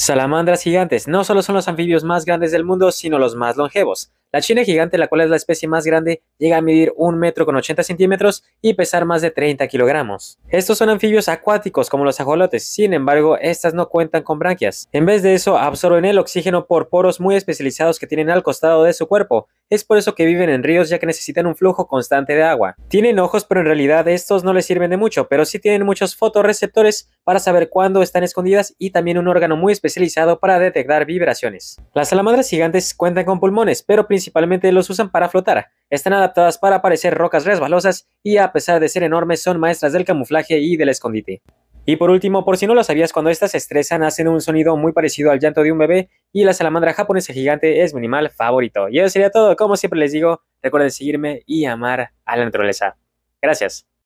Salamandras gigantes no solo son los anfibios más grandes del mundo, sino los más longevos. La china gigante, la cual es la especie más grande, llega a medir un metro con 80 centímetros y pesar más de 30 kilogramos. Estos son anfibios acuáticos como los ajolotes, sin embargo, estas no cuentan con branquias. En vez de eso, absorben el oxígeno por poros muy especializados que tienen al costado de su cuerpo, es por eso que viven en ríos ya que necesitan un flujo constante de agua. Tienen ojos pero en realidad estos no les sirven de mucho, pero sí tienen muchos fotorreceptores para saber cuándo están escondidas y también un órgano muy especializado para detectar vibraciones. Las salamandras gigantes cuentan con pulmones, pero principalmente los usan para flotar. Están adaptadas para aparecer rocas resbalosas y a pesar de ser enormes son maestras del camuflaje y del escondite. Y por último, por si no lo sabías, cuando estas se estresan hacen un sonido muy parecido al llanto de un bebé y la salamandra japonesa gigante es mi animal favorito. Y eso sería todo, como siempre les digo, recuerden seguirme y amar a la naturaleza. Gracias.